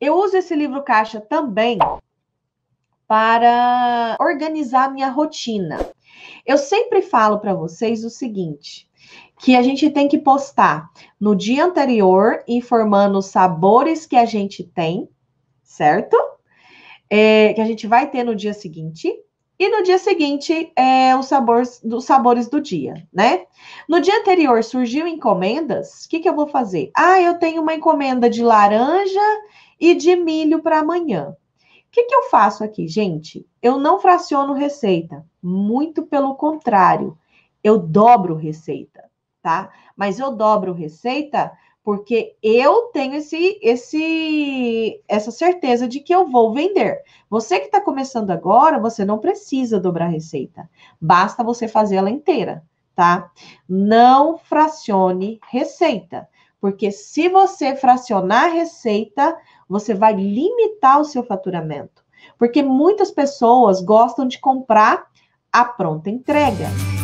Eu uso esse livro caixa também para organizar minha rotina. Eu sempre falo para vocês o seguinte, que a gente tem que postar no dia anterior, informando os sabores que a gente tem, certo? É, que a gente vai ter no dia seguinte. E no dia seguinte, é, os, sabores, dos sabores do dia, né? No dia anterior surgiu encomendas, o que, que eu vou fazer? Ah, eu tenho uma encomenda de laranja e de milho para amanhã. O que, que eu faço aqui, gente? Eu não fraciono receita, muito pelo contrário, eu dobro receita, tá? Mas eu dobro receita porque eu tenho esse, esse, essa certeza de que eu vou vender. Você que está começando agora, você não precisa dobrar receita, basta você fazer ela inteira, tá? Não fracione receita. Porque se você fracionar a receita, você vai limitar o seu faturamento. Porque muitas pessoas gostam de comprar a pronta entrega.